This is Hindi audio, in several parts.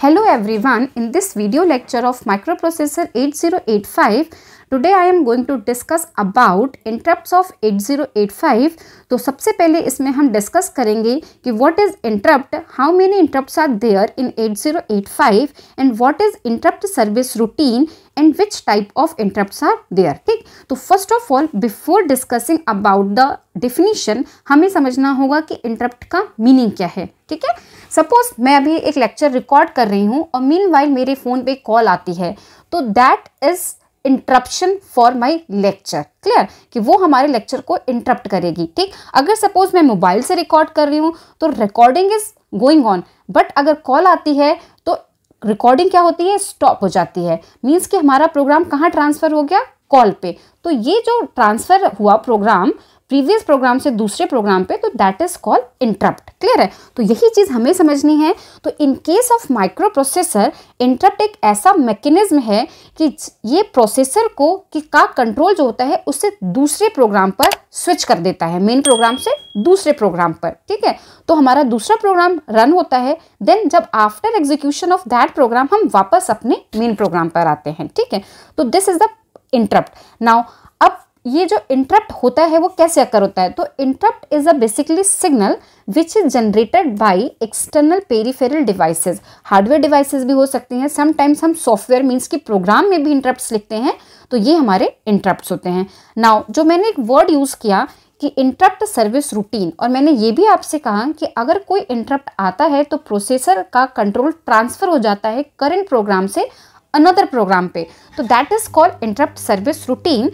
Hello everyone, in this video lecture of microprocessor 8085, today I am going to discuss about interrupt of 8085 तो सबसे पहले इसमें हम डिस्कस करेंगे कि what is interrupt how many interrupt are there in 8085 and what is interrupt service routine and which type of interrupt are there ठीक तो first of all before discussing about the definition हमें समझना होगा कि इंटरप्ट का मीनिंग क्या है ठीक है सपोज मैं अभी एक लेक्चर रिकॉर्ड कर रही हूँ और मीन मेरे फ़ोन पे कॉल आती है तो that is interruption for my lecture clear कि वो हमारे लेक्चर को इंटरप्ट करेगी ठीक अगर सपोज मैं मोबाइल से रिकॉर्ड कर रही हूँ तो recording is going on but अगर कॉल आती है तो रिकॉर्डिंग क्या होती है स्टॉप हो जाती है मीन्स कि हमारा प्रोग्राम कहाँ ट्रांसफ़र हो गया कॉल पे तो ये जो ट्रांसफ़र हुआ प्रोग्राम प्रीवियस प्रोग्राम से दूसरे प्रोग्राम पे तो that is called interrupt clear है तो यही चीज़ हमें समझनी है तो in case of microprocessor interrupt एक ऐसा मैकेनिज्म है कि ये प्रोसेसर को कि का कंट्रोल जो होता है उससे दूसरे प्रोग्राम पर स्विच कर देता है मेन प्रोग्राम से दूसरे प्रोग्राम पर ठीक है तो हमारा दूसरा प्रोग्राम रन होता है देन जब after execution of that program हम वापस अपने मेन प्रोग्राम पर आते हैं ठीक है तो this is the interrupt now अब ये जो इंटरप्ट होता है वो कैसे अकर होता है तो interrupt is a basically signal which is generated by external peripheral devices hardware devices भी हो सकती हैं समटाइम्स हम सॉफ्टवेयर मीन्स कि प्रोग्राम में भी इंटरप्ट्स लिखते हैं तो ये हमारे इंटरप्ट्स होते हैं नाउ जो मैंने एक वर्ड यूज़ किया कि इंटरप्ट सर्विस रूटीन और मैंने ये भी आपसे कहा कि अगर कोई इंटरप्ट आता है तो प्रोसेसर का कंट्रोल ट्रांसफ़र हो जाता है करंट प्रोग्राम से अनदर प्रोग्राम पे तो that is called interrupt service routine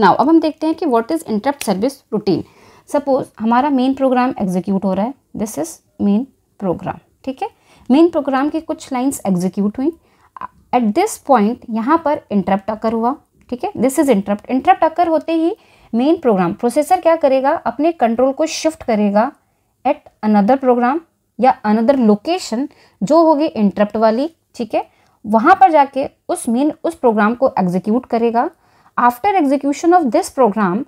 now अब हम देखते हैं कि what is interrupt service routine suppose हमारा मेन प्रोग्राम एग्जीक्यूट हो रहा है दिस इज़ मेन प्रोग्राम ठीक है मेन प्रोग्राम की कुछ लाइन्स एग्जीक्यूट हुई एट दिस पॉइंट यहाँ पर इंटरप्ट अकर हुआ ठीक है this is interrupt interrupt occur होते ही मेन प्रोग्राम प्रोसेसर क्या करेगा अपने कंट्रोल को शिफ्ट करेगा एट अनदर प्रोग्राम या अनदर लोकेशन जो होगी इंटरप्ट वाली ठीक है वहाँ पर जाके उस मेन उस प्रोग्राम को एग्जीक्यूट करेगा after execution of this program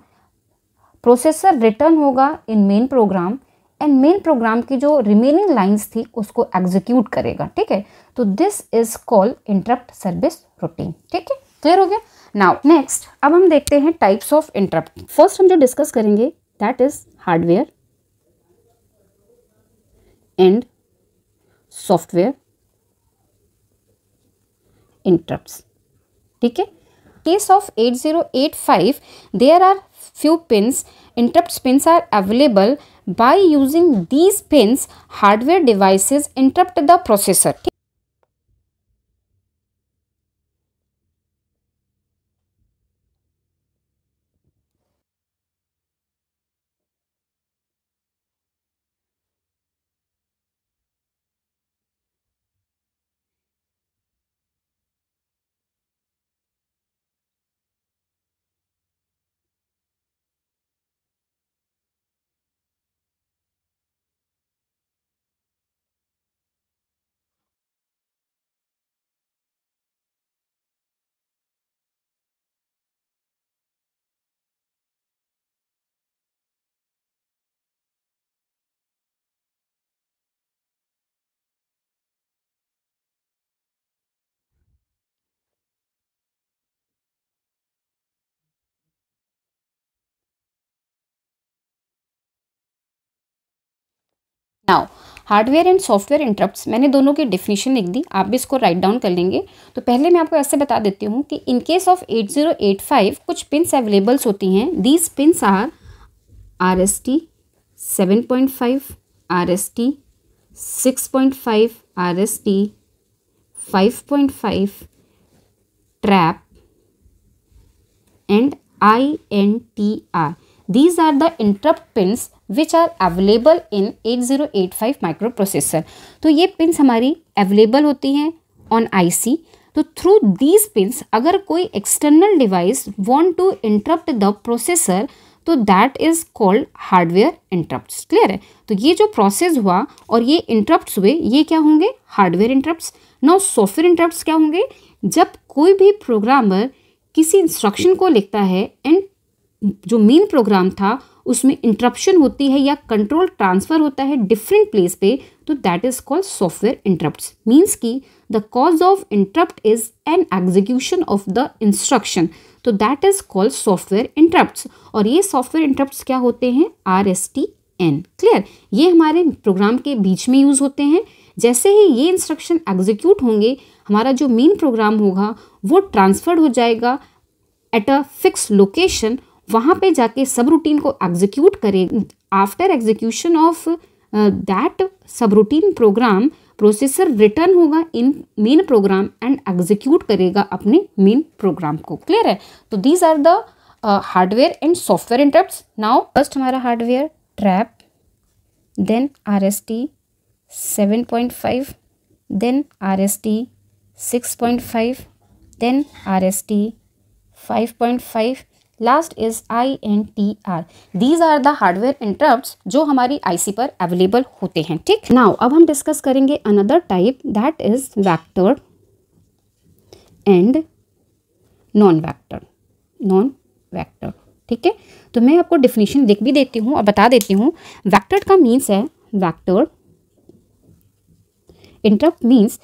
processor return होगा in main program and main program की जो रिमेनिंग लाइंस थी उसको एग्जीक्यूट करेगा ठीक है तो this is called interrupt service routine ठीक है क्लियर हो गया नाउ नेक्स्ट अब हम देखते हैं टाइप्स ऑफ इंटरप्ट फर्स्ट हम जो डिस्कस करेंगे that is hardware and software interrupt ठीक है case of 8085, there are few pins, interrupt pins are available. By using these pins, hardware devices interrupt the processor. Hardware and software interrupts मैंने दोनों की डेफिनेशन लिख दी आप भी इसको राइट डाउन कर लेंगे तो पहले मैं आपको ऐसे बता देती हूँ कि इन केस ऑफ 8085 कुछ पिनस अवेलेबल्स होती हैं these pin are R S T seven point five R S T six point five R S T five point five trap and I N T R these are the interrupt pins which are available in 8085 processor तो ये पिन हमारी अवेलेबल होती हैं ऑन आई सी तो थ्रू दीज पिंस अगर कोई external device want to interrupt the processor तो that is called hardware interrupt clear है तो ये जो प्रोसेस हुआ और ये इंटरप्ट हुए ये क्या होंगे hardware interrupt now software interrupt क्या होंगे जब कोई भी प्रोग्रामर किसी इंस्ट्रक्शन को लिखता है एंड जो मेन प्रोग्राम था उसमें इंटरप्शन होती है या कंट्रोल ट्रांसफ़र होता है डिफरेंट प्लेस पे तो that is called software interrupt means की the cause of interrupt is an execution of the instruction तो that is called software interrupt और ये सॉफ्टवेयर इंटरप्ट क्या होते हैं R S T N clear ये हमारे प्रोग्राम के बीच में यूज़ होते हैं जैसे ही ये इंस्ट्रक्शन एग्जीक्यूट होंगे हमारा जो मेन प्रोग्राम होगा वो ट्रांसफर्ड हो जाएगा एट अ फिक्स लोकेशन वहाँ पे जाके सब रूटीन को एग्जीक्यूट करें after execution of that subroutine program processor return होगा in main program and execute करेगा अपने मेन प्रोग्राम को क्लियर है तो these are the hardware and software interrupt now first हमारा hardware trap then R S T seven point five then R S T six point five then R S T five point five last is I N T R these are the hardware interrupt जो हमारी आईसी पर अवेलेबल होते हैं ठीक नाउ अब हम डिस्कस करेंगे another type that is vector and non vector non vector ठीक है तो मैं आपको डिफिनेशन लिख भी देती हूँ और बता देती हूँ वैक्टर का मीन्स है वैक्टर इंटरप्ट मीन्स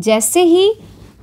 जैसे ही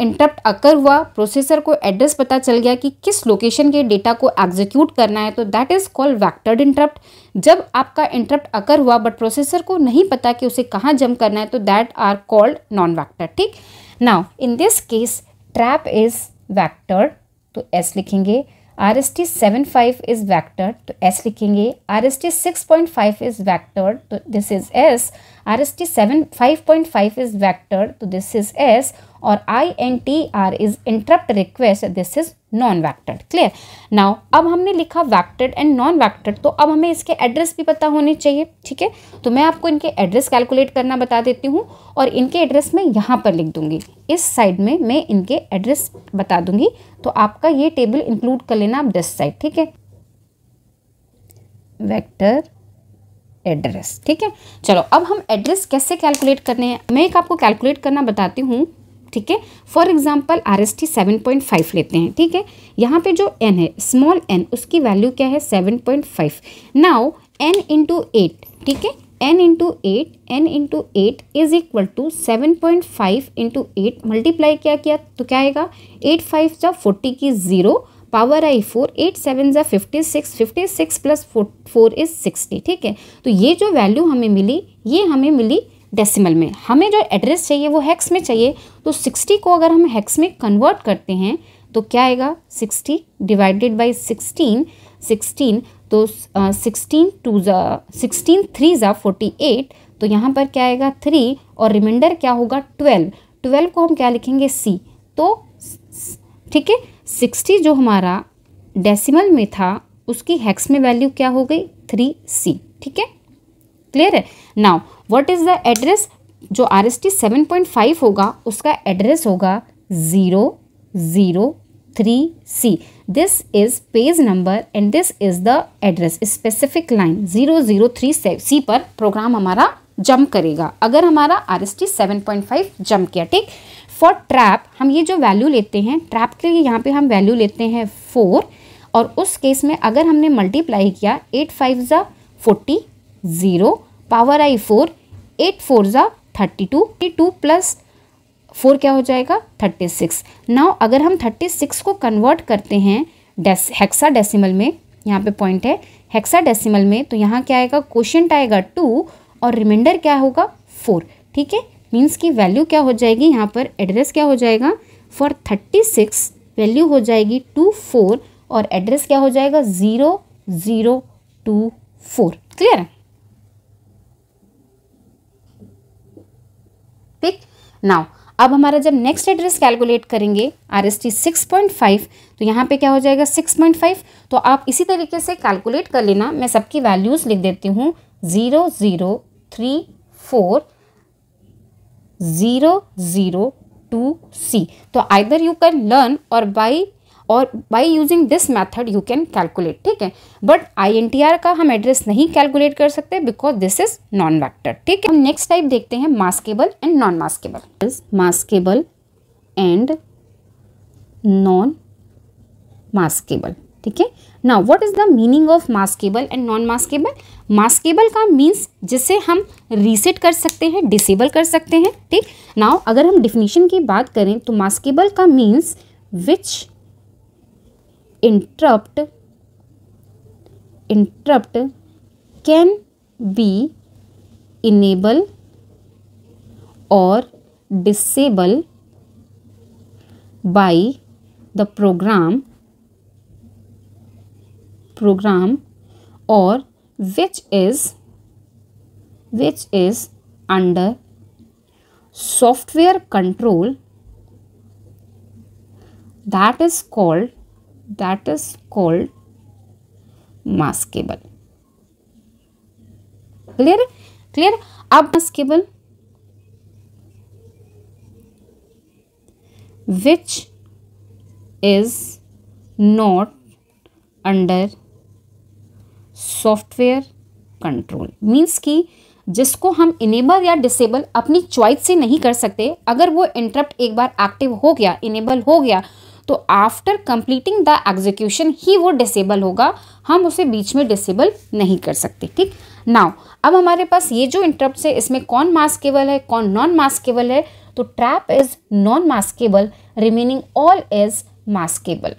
इंटरप्ट अकर हुआ प्रोसेसर को एड्रेस पता चल गया कि किस लोकेशन के डेटा को एग्जीक्यूट करना है तो that is called vectored interrupt जब आपका इंटरप्ट अकर हुआ बट प्रोसेसर को नहीं पता कि उसे कहाँ जम करना है तो that are called non vector ठीक now in this case trap is vector तो एस लिखेंगे R S T seven five is vector तो एस लिखेंगे R S T six point five is vector तो this is yes R S T seven five point five is vector तो दिस इज एस और I N T R is interrupt request this is non vectored clear now अब हमने लिखा वैक्टर्ड एंड नॉन वैक्टर्ड तो अब हमें इसके एड्रेस भी पता होने चाहिए ठीक है तो मैं आपको इनके एड्रेस कैलकुलेट करना बता देती हूँ और इनके एड्रेस मैं यहाँ पर लिख दूँगी इस साइड में मैं इनके एड्रेस बता दूँगी तो आपका ये टेबल इंक्लूड कर लेना आप दिस साइड ठीक है वैक्टर एड्रेस ठीक है चलो अब हम एड्रेस कैसे कैलकुलेट करने हैं मैं एक आपको कैलकुलेट करना बताती हूँ ठीक है for example R S T seven point five लेते हैं ठीक है यहाँ पे जो एन है स्मॉल एन उसकी वैल्यू क्या है seven point five now N into eight ठीक है N into eight N into eight is equal to seven point five into eight multiply क्या किया तो क्या आएगा एट फाइव जब फोर्टी की zero power I four eight seven ज़ा fifty six fifty six plus four is sixty ठीक है तो ये जो वैल्यू हमें मिली ये हमें मिली डेसिमल में हमें जो एड्रेस चाहिए वो हैक्स में चाहिए तो सिक्सटी को अगर हम हैक्स में कन्वर्ट करते हैं तो क्या आएगा sixty divided by sixteen sixteen तो सिक्सटीन टू ज़ा सिक्सटीन थ्री ज़ा फोर्टी एट तो यहाँ पर क्या आएगा थ्री और रिमाइंडर क्या होगा ट्वेल्व ट्वेल्व को हम क्या लिखेंगे सी तो ठीक है सिक्सटी जो हमारा डेसिमल में था उसकी हेक्स में वैल्यू क्या हो गई थ्री सी ठीक है क्लियर है now what is the address जो R S T seven point five होगा उसका एड्रेस होगा zero zero three C this is page number and this is the address specific line zero zero three C पर प्रोग्राम हमारा जंप करेगा अगर हमारा R S T seven point five jump किया ठीक फॉर ट्रैप हम ये जो वैल्यू लेते हैं ट्रैप के लिए यहाँ पे हम वैल्यू लेते हैं फोर और उस केस में अगर हमने मल्टीप्लाई किया एट फाइव ज़ा forty zero power I four eight four ज़ा thirty two two plus four क्या हो जाएगा थर्टी सिक्स नाउ अगर हम थर्टी सिक्स को कन्वर्ट करते हैं डेस हेक्सा डेसीमल में यहाँ पे पॉइंट है हेक्सा डेसीमल में तो यहाँ क्या आएगा क्वेश्चन आएगा टू और रिमाइंडर क्या होगा फोर ठीक है मीन्स की वैल्यू क्या हो जाएगी यहाँ पर एड्रेस क्या हो जाएगा फॉर थर्टी सिक्स वैल्यू हो जाएगी टू फोर और एड्रेस क्या हो जाएगा zero zero two four clear है नाउ अब हमारा जब नेक्स्ट एड्रेस कैलकुलेट करेंगे R S T six point five तो यहाँ पे क्या हो जाएगा सिक्स पॉइंट फाइव तो आप इसी तरीके से कैलकुलेट कर लेना मैं सबकी वैल्यूज़ लिख देती हूँ zero zero three four zero zero two C तो आइदर यू कैन लर्न और बाई और by using this method you can calculate ठीक है but I N T R का हम एड्रेस नहीं कैलकुलेट कर सकते because this is non vector ठीक है हम नेक्स्ट टाइप देखते हैं maskable and non maskable is maskable and non maskable ठीक है ना what is the meaning of maskable and non maskable maskable का मीन्स जिसे हम रीसेट कर सकते हैं डिसेबल कर सकते हैं ठीक नाउ अगर हम डिफिनीशन की बात करें तो मास्केबल का means which interrupt interrupt can be enable और disable by the program program or which is which is under software control that is called that is called maskable clear clear अब maskable which is not under software control means कि जिसको हम इनेबल या डिसेबल अपनी चॉइस से नहीं कर सकते अगर वो इंटरप्ट एक बार एक्टिव हो गया इनेबल हो गया तो आफ्टर कंप्लीटिंग द एग्जीक्यूशन ही वो डिसेबल होगा हम उसे बीच में डिसेबल नहीं कर सकते ठीक नाउ अब हमारे पास ये जो इंटरप्ट है इसमें कौन मास्केबल है कौन नॉन मास्केबल है तो trap is non maskable remaining all is maskable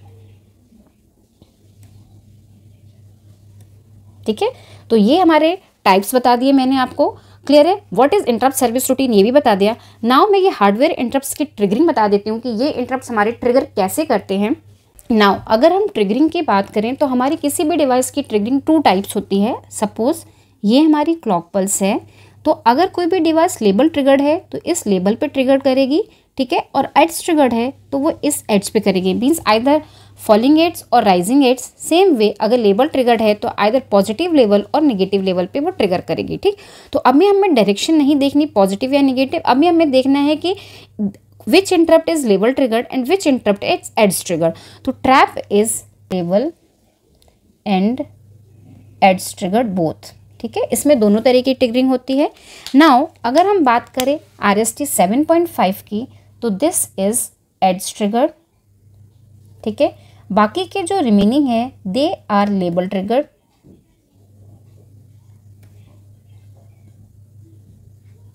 ठीक है तो ये हमारे टाइप्स बता दिए मैंने आपको क्लियर है what is interrupt service routine ये भी बता दिया नाउ मैं ये हार्डवेयर इंटरप्ट्स की ट्रिगरिंग बता देती हूँ कि ये इंटरप्ट हमारे ट्रिगर कैसे करते हैं नाउ अगर हम ट्रिगरिंग की बात करें तो हमारी किसी भी डिवाइस की ट्रिगरिंग टू टाइप्स होती है सपोज ये हमारी क्लॉक पल्स है तो अगर कोई भी डिवाइस लेबल ट्रिगर्ड है तो इस लेबल पे ट्रिगर्ड करेगी ठीक है और एड्स ट्रिगर्ड है तो वो इस एड्स पे करेगी मीन्स आइधर फॉलिंग एड्स और राइजिंग एड्स सेम वे अगर लेवल ट्रिगर्ड है तो आइधर पॉजिटिव लेवल और निगेटिव लेवल पे वो ट्रिगर करेगी ठीक तो अभी हमें डायरेक्शन नहीं देखनी पॉजिटिव या निगेटिव अभी हमें देखना है कि which interrupt is level triggered and which interrupt is edge triggered तो trap is level and edge triggered both ठीक है इसमें दोनों तरह की ट्रिगरिंग होती है नाउ अगर हम बात करें R S T seven point five की तो दिस इज एड्स ट्रिगर्ड ठीक है बाकी के जो रिमेनिंग है दे आर लेबल ट्रिगर्ड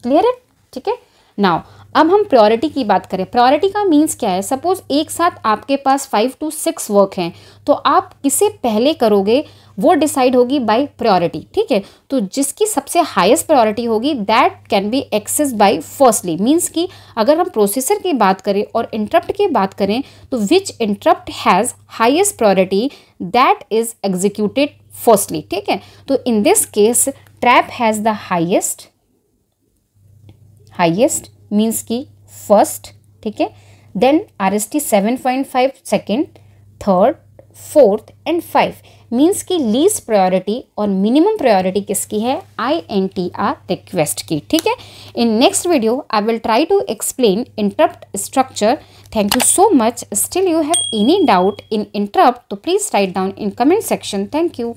क्लियर है ठीक है नाउ अब हम प्रायोरिटी की बात करें प्रायोरिटी का मीन्स क्या है सपोज एक साथ आपके पास फाइव टू सिक्स वर्क हैं तो आप किसे पहले करोगे वो डिसाइड होगी बाय प्रायोरिटी ठीक है तो जिसकी सबसे हाईएस्ट प्रायोरिटी होगी that can be access by firstly means कि अगर हम प्रोसेसर की बात करें और इंटरप्ट की बात करें तो which interrupt has highest priority that is executed firstly ठीक है तो in this case trap has the highest highest means की फर्स्ट ठीक है then R S T seven point five second third fourth and five means की लीज प्रायोरिटी और मिनिमम प्रायोरिटी किसकी है I N T R request की ठीक है in next video I will try to explain interrupt structure thank you so much still you have any doubt in interrupt तो please write down in comment section thank you